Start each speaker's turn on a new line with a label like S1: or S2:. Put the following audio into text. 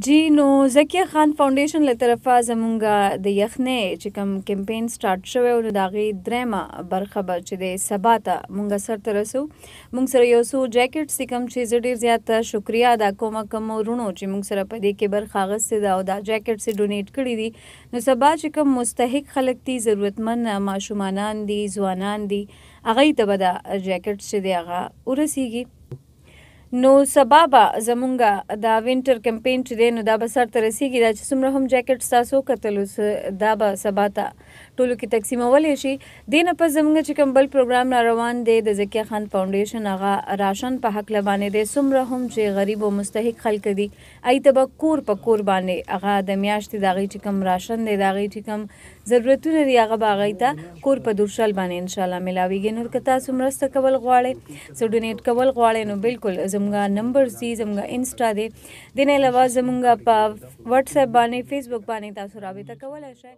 S1: جی نو زکیه خان فاونډیشن له طرفه زمونږه د یخنې چې کوم کمپین سٹارټ شوی او دا غي درېمه برخه به چې د سبا ته مونږه سر تر رسو مونږ سره یو سو جیکټ سکم چې ډیر زیات شکریا ادا کوم کوم ورونو چې مونږ سره پدې کې برخه غسته دا او دا جیکټ سي ډونیټ کړی دي نو سبا چې کوم مستحق خلک دي ضرورتمن ماشومانان دي ځوانان دي اغه ته به دا جیکټ چې دی هغه ورسیږي نو سبا به زمونږه دا وینټر کمپین چې دی نو دا به سرته رسیږي دا چې څومره هم جیکټ تاسو کتلو دا به سبا ته ټولو کې تقسیمولی شي دې نه پس زمونږ چې کوم بل پروګرام را روان دی د زکیه خان فاونډیشن هغه راشن په حق لبانې دی څومره هم چې غریب او مستحق خلک دي ای ته به کور په کور باندې هغه د میاشتې د هغې چې کوم راشن دی د هغې چې کوم ضرورتونه دي هغه به هغې ته کور په دورشل باندې انشاءالله میلاویږي نور که تاسو مرسته کول غواړئ څه ډونیټ کول غواړئ نو بالکل زمونږ زموږه نمبر زی زموږه انسټا دی د نه علاوه زموږه په واتس اپ باندې فیسبوک باندې تاسو رابطه کولای شئ